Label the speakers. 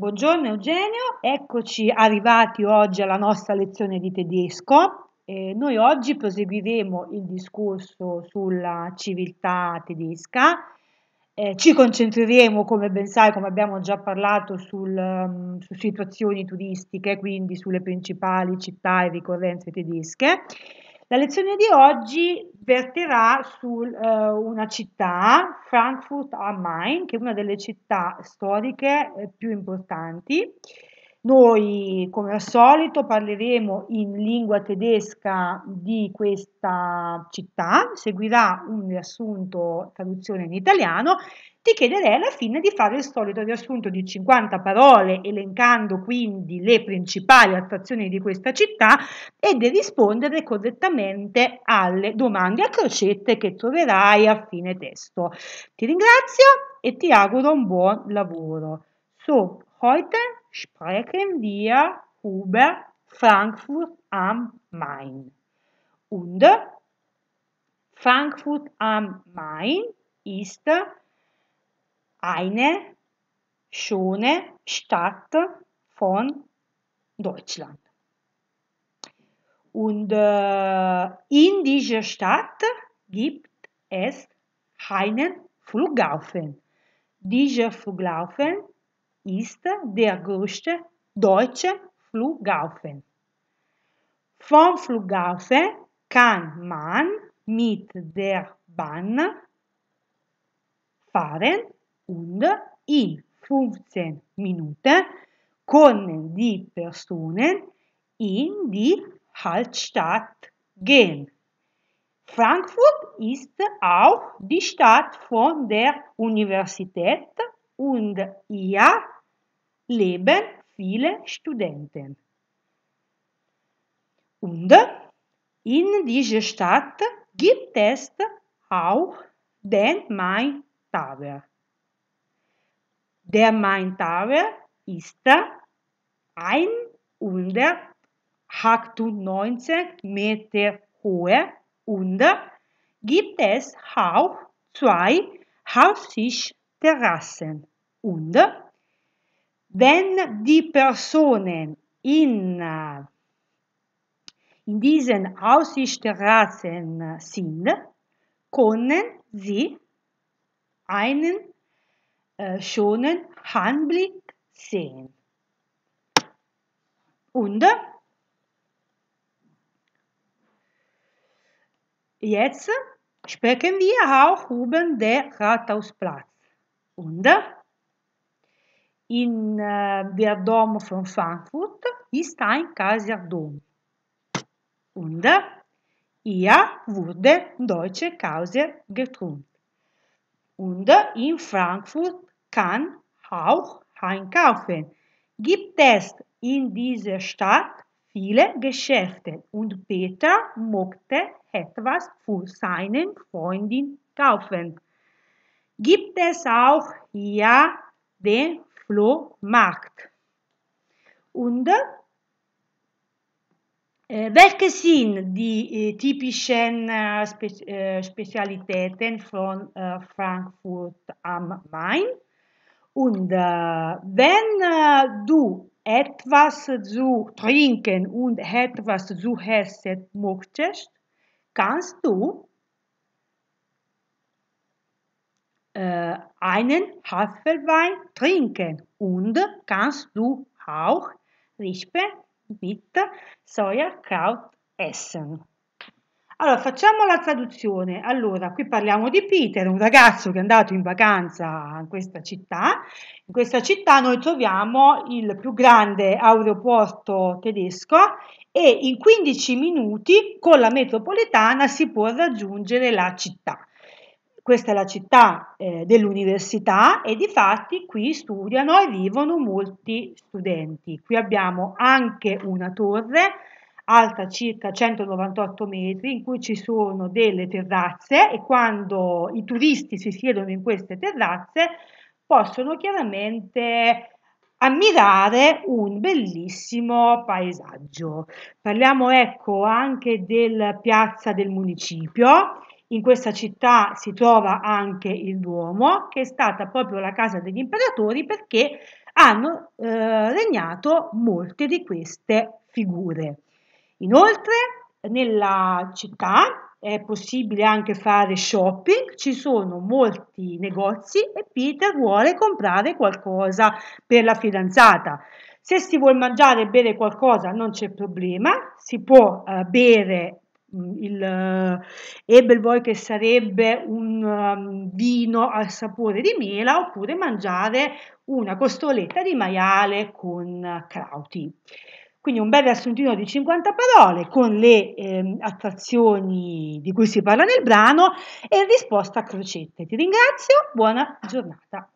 Speaker 1: Buongiorno Eugenio, eccoci arrivati oggi alla nostra lezione di tedesco. Eh, noi oggi proseguiremo il discorso sulla civiltà tedesca. Eh, ci concentreremo, come ben sai, come abbiamo già parlato, sul, um, su situazioni turistiche, quindi sulle principali città e ricorrenze tedesche. La lezione di oggi verterà su eh, una città, Frankfurt am Main, che è una delle città storiche eh, più importanti, noi, come al solito, parleremo in lingua tedesca di questa città, seguirà un riassunto, traduzione in italiano. Ti chiederei alla fine di fare il solito riassunto di 50 parole, elencando quindi le principali attrazioni di questa città e di rispondere correttamente alle domande a crocette che troverai a fine testo. Ti ringrazio e ti auguro un buon lavoro. So, heute sprechen wir über Frankfurt am Main. Und Frankfurt am Main ist eine schöne Stadt von Deutschland. Und äh, in dieser Stadt gibt es einen Flughafen. Dieser Flughafen ist der größte deutsche Flughafen. Vom Flughafen kann man mit der Bahn fahren und in 15 Minuten können die Personen in die Hauptstadt gehen. Frankfurt ist auch die Stadt von der Universität und ihr leben viele Studenten. Und in dieser Stadt gibt es auch den Main-Tower. Der Main-Tower ist ein 198 Meter hohe und gibt es auch zwei Hausfischterrassen und wenn die Personen in, in diesen Aussichtsstraßen sind, können sie einen äh, schönen Anblick sehen. Und jetzt sprechen wir auch über den Rathausplatz. Und in äh, der Dom von Frankfurt ist ein Kaiserdom. Und hier wurde deutsche Kaiser getrunken. Und in Frankfurt kann auch einkaufen. Gibt es in dieser Stadt viele Geschäfte und Peter mochte etwas für seinen Freundin kaufen. Gibt es auch hier den Flohmarkt. Und äh, welche sind die äh, typischen äh, Spe äh, Spezialitäten von äh, Frankfurt am Main? Und äh, wenn du etwas zu trinken und etwas zu essen möchtest, kannst du äh, einen Apfelwein trinken und kannst du auch Rispe mit Soiakraut essen. Allora, facciamo la traduzione. Allora, qui parliamo di Peter, un ragazzo che è andato in vacanza in questa città. In questa città noi troviamo il più grande aeroporto tedesco e in 15 minuti con la metropolitana si può raggiungere la città. Questa è la città eh, dell'università e di fatti qui studiano e vivono molti studenti. Qui abbiamo anche una torre alta circa 198 metri in cui ci sono delle terrazze e quando i turisti si siedono in queste terrazze possono chiaramente ammirare un bellissimo paesaggio. Parliamo ecco anche del piazza del municipio in questa città si trova anche il Duomo, che è stata proprio la casa degli imperatori perché hanno eh, regnato molte di queste figure. Inoltre nella città è possibile anche fare shopping, ci sono molti negozi e Peter vuole comprare qualcosa per la fidanzata. Se si vuole mangiare e bere qualcosa non c'è problema, si può eh, bere Mm, il eh, Ebelboy che sarebbe un um, vino al sapore di mela oppure mangiare una costoletta di maiale con crauti. Quindi un bel riassuntino di 50 parole con le eh, attrazioni di cui si parla nel brano e risposta a crocette. Ti ringrazio, buona giornata.